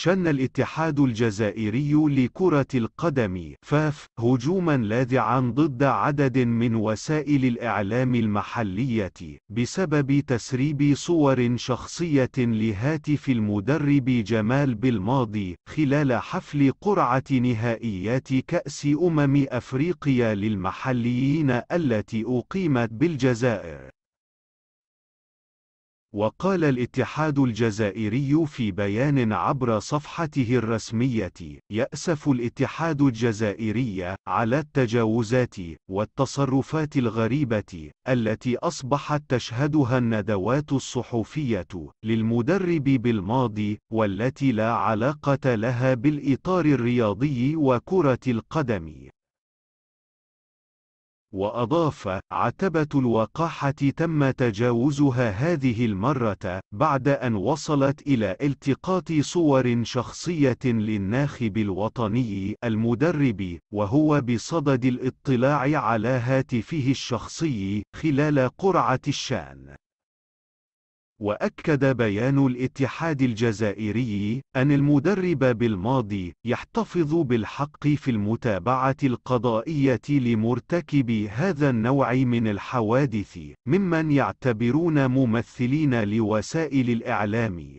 شن الاتحاد الجزائري لكرة القدم فاف هجوما لاذعا ضد عدد من وسائل الإعلام المحلية بسبب تسريب صور شخصية لهاتف المدرب جمال بالماضي خلال حفل قرعة نهائيات كأس أمم أفريقيا للمحليين التي أقيمت بالجزائر وقال الاتحاد الجزائري في بيان عبر صفحته الرسمية: يأسف الاتحاد الجزائري على التجاوزات والتصرفات الغريبة التي أصبحت تشهدها الندوات الصحفية للمدرب بالماضي والتي لا علاقة لها بالإطار الرياضي وكرة القدم. وأضاف: عتبة الوقاحة تم تجاوزها هذه المرة، بعد أن وصلت إلى التقاط صور شخصية للناخب الوطني المدرب، وهو بصدد الاطلاع على هاتفه الشخصي خلال قرعة الشان. وأكد بيان الاتحاد الجزائري أن المدرب بالماضي يحتفظ بالحق في المتابعة القضائية لمرتكبي هذا النوع من الحوادث ممن يعتبرون ممثلين لوسائل الإعلام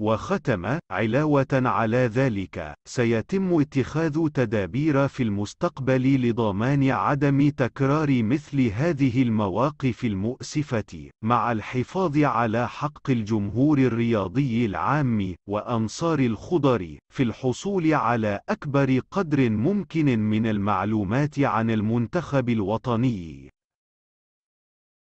وختم علاوة على ذلك سيتم اتخاذ تدابير في المستقبل لضمان عدم تكرار مثل هذه المواقف المؤسفة مع الحفاظ على حق الجمهور الرياضي العام وأنصار الخضر في الحصول على أكبر قدر ممكن من المعلومات عن المنتخب الوطني